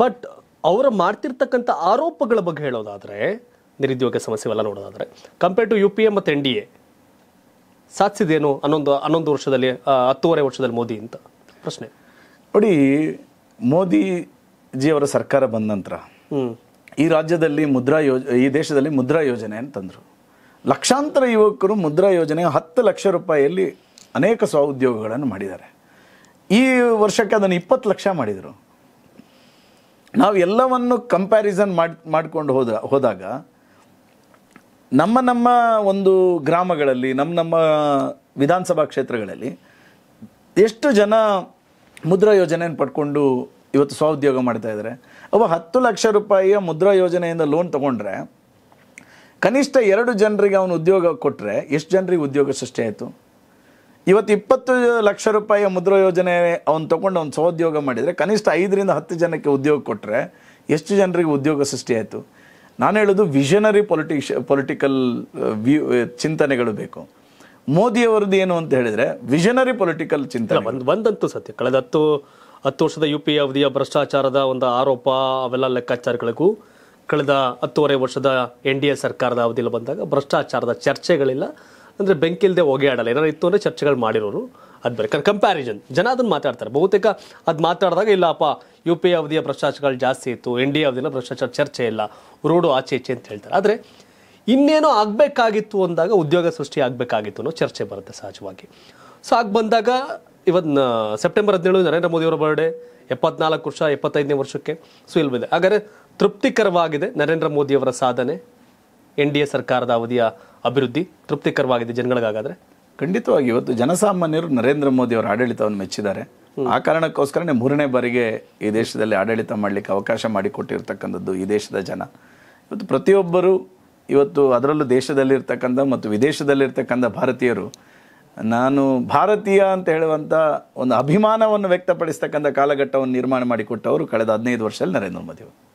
but ಅವರು ಮಾಡ್ತಿರ್ತಕ್ಕಂಥ ಆರೋಪಗಳ ಬಗ್ಗೆ ಹೇಳೋದಾದರೆ ನಿರುದ್ಯೋಗ ಸಮಸ್ಯೆವೆಲ್ಲ ನೋಡೋದಾದರೆ compare to U P A ಮತ್ತು ಎನ್ ಡಿ ಎ ಸಾಧಿಸಿದೇನು ಹನ್ನೊಂದು ಹನ್ನೊಂದು ವರ್ಷದಲ್ಲಿ ಹತ್ತೂವರೆ ವರ್ಷದಲ್ಲಿ ಮೋದಿ ಅಂತ ಪ್ರಶ್ನೆ ನೋಡಿ ಮೋದಿ ಅವರ ಸರ್ಕಾರ ಬಂದ ನಂತರ ಈ ರಾಜ್ಯದಲ್ಲಿ ಮುದ್ರಾ ಯೋಜ ಈ ದೇಶದಲ್ಲಿ ಮುದ್ರಾ ಯೋಜನೆ ಅಂತಂದರು ಲಕ್ಷಾಂತರ ಯುವಕರು ಮುದ್ರಾ ಯೋಜನೆ ಹತ್ತು ಲಕ್ಷ ರೂಪಾಯಿಯಲ್ಲಿ ಅನೇಕ ಉದ್ಯೋಗಗಳನ್ನು ಮಾಡಿದ್ದಾರೆ ಈ ವರ್ಷಕ್ಕೆ ಅದನ್ನು ಇಪ್ಪತ್ತು ಲಕ್ಷ ಮಾಡಿದರು ನಾವು ಎಲ್ಲವನ್ನು ಕಂಪ್ಯಾರಿಸನ್ ಮಾಡಿ ಮಾಡಿಕೊಂಡು ಹೋದ ಹೋದಾಗ ನಮ್ಮ ನಮ್ಮ ಒಂದು ಗ್ರಾಮಗಳಲ್ಲಿ ನಮ್ಮ ನಮ್ಮ ವಿಧಾನಸಭಾ ಕ್ಷೇತ್ರಗಳಲ್ಲಿ ಎಷ್ಟು ಜನ ಮುದ್ರಾ ಯೋಜನೆಯನ್ನು ಪಡ್ಕೊಂಡು ಇವತ್ತು ಸ್ವಉದ್ಯೋಗ ಮಾಡ್ತಾ ಇದ್ದಾರೆ ಅವ ಹತ್ತು ಲಕ್ಷ ರೂಪಾಯಿಯ ಮುದ್ರಾ ಯೋಜನೆಯಿಂದ ಲೋನ್ ತೊಗೊಂಡ್ರೆ ಕನಿಷ್ಠ ಎರಡು ಜನರಿಗೆ ಅವನು ಉದ್ಯೋಗ ಕೊಟ್ಟರೆ ಎಷ್ಟು ಜನರಿಗೆ ಉದ್ಯೋಗ ಸೃಷ್ಟಿ ಆಯಿತು ಇವತ್ತು ಇಪ್ಪತ್ತು ಲಕ್ಷ ರೂಪಾಯಿಯ ಮುದ್ರಾ ಯೋಜನೆ ಅವನು ತೊಗೊಂಡು ಅವ್ನು ಸಹೋದ್ಯೋಗ ಮಾಡಿದರೆ ಕನಿಷ್ಠ ಐದರಿಂದ ಹತ್ತು ಜನಕ್ಕೆ ಉದ್ಯೋಗ ಕೊಟ್ಟರೆ ಎಷ್ಟು ಜನರಿಗೆ ಉದ್ಯೋಗ ಸೃಷ್ಟಿಯಾಯಿತು ನಾನು ಹೇಳೋದು ವಿಷನರಿ ಪೊಲಿಟಿಷ ಪೊಲಿಟಿಕಲ್ ವ್ಯೂ ಚಿಂತನೆಗಳು ಬೇಕು ಮೋದಿಯವರದ್ದು ಏನು ಅಂತ ಹೇಳಿದರೆ ವಿಷನರಿ ಪೊಲಿಟಿಕಲ್ ಚಿಂತನೆ ಬಂದು ಬಂದಂತೂ ಸತ್ಯ ಕಳೆದ ಹತ್ತು ಹತ್ತು ವರ್ಷದ ಯು ಪಿ ಅವಧಿಯ ಭ್ರಷ್ಟಾಚಾರದ ಒಂದು ಆರೋಪ ಅವೆಲ್ಲ ಲೆಕ್ಕಾಚಾರಗಳಿಗೂ ಕಳೆದ ಹತ್ತುವರೆ ವರ್ಷದ ಎನ್ ಡಿ ಎ ಸರ್ಕಾರದ ಅವಧಿಯಲ್ಲಿ ಬಂದಾಗ ಭ್ರಷ್ಟಾಚಾರದ ಚರ್ಚೆಗಳಿಲ್ಲ ಅಂದರೆ ಬೆಂಕಿಲ್ದೆ ಹೋಗಿ ಆಡಲ್ಲ ಏನಾರು ಇತ್ತು ಅಂದರೆ ಚರ್ಚೆಗಳು ಮಾಡಿರೋರು ಅದು ಬೇರೆ ಕಂಪ್ಯಾರಿಸನ್ ಜನ ಅದನ್ನು ಮಾತಾಡ್ತಾರೆ ಬಹುತೇಕ ಅದು ಮಾತಾಡಿದಾಗ ಇಲ್ಲಪ್ಪ ಯು ಪಿ ಎ ಅವಧಿಯ ಭ್ರಷ್ಟಾಚಾರಗಳು ಜಾಸ್ತಿ ಇತ್ತು ಎನ್ ಡಿ ಎ ಅವಧಿನ ಭ್ರಷ್ಟಾಚಾರ ಚರ್ಚೆ ಇಲ್ಲ ರೋಡು ಆಚೆ ಈಚೆ ಅಂತ ಹೇಳ್ತಾರೆ ಆದರೆ ಇನ್ನೇನೋ ಆಗಬೇಕಾಗಿತ್ತು ಅಂದಾಗ ಉದ್ಯೋಗ ಸೃಷ್ಟಿ ಆಗಬೇಕಾಗಿತ್ತು ಅನ್ನೋ ಚರ್ಚೆ ಬರುತ್ತೆ ಸಹಜವಾಗಿ ಸೊ ಆಗ ಬಂದಾಗ ಇವತ್ತು ಸೆಪ್ಟೆಂಬರ್ ಹದಿನೇಳು ನರೇಂದ್ರ ಮೋದಿಯವರ ಬರ್ಡೇ ಎಪ್ಪತ್ನಾಲ್ಕು ವರ್ಷ ಎಪ್ಪತ್ತೈದನೇ ವರ್ಷಕ್ಕೆ ಸೊ ಬಂದಿದೆ ಹಾಗಾದರೆ ತೃಪ್ತಿಕರವಾಗಿದೆ ನರೇಂದ್ರ ಮೋದಿಯವರ ಸಾಧನೆ ಎನ್ ಡಿ ಎ ಸರ್ಕಾರದ ಅವಧಿಯ ಅಭಿವೃದ್ಧಿ ತೃಪ್ತಿಕರವಾಗಿದೆ ಜನಗಳಿಗಾಗಾದರೆ ಖಂಡಿತವಾಗಿ ಇವತ್ತು ಜನಸಾಮಾನ್ಯರು ನರೇಂದ್ರ ಮೋದಿ ಅವರ ಆಡಳಿತವನ್ನು ಮೆಚ್ಚಿದ್ದಾರೆ ಆ ಕಾರಣಕ್ಕೋಸ್ಕರನೇ ಮೂರನೇ ಬಾರಿಗೆ ಈ ದೇಶದಲ್ಲಿ ಆಡಳಿತ ಮಾಡಲಿಕ್ಕೆ ಅವಕಾಶ ಮಾಡಿಕೊಟ್ಟಿರ್ತಕ್ಕಂಥದ್ದು ಈ ದೇಶದ ಜನ ಇವತ್ತು ಪ್ರತಿಯೊಬ್ಬರು ಇವತ್ತು ಅದರಲ್ಲೂ ದೇಶದಲ್ಲಿರ್ತಕ್ಕಂಥ ಮತ್ತು ವಿದೇಶದಲ್ಲಿರ್ತಕ್ಕಂಥ ಭಾರತೀಯರು ನಾನು ಭಾರತೀಯ ಅಂತ ಹೇಳುವಂಥ ಒಂದು ಅಭಿಮಾನವನ್ನು ವ್ಯಕ್ತಪಡಿಸ್ತಕ್ಕಂಥ ಕಾಲಘಟ್ಟವನ್ನು ನಿರ್ಮಾಣ ಮಾಡಿಕೊಟ್ಟವರು ಕಳೆದ ಹದಿನೈದು ವರ್ಷದಲ್ಲಿ ನರೇಂದ್ರ ಮೋದಿ ಅವರು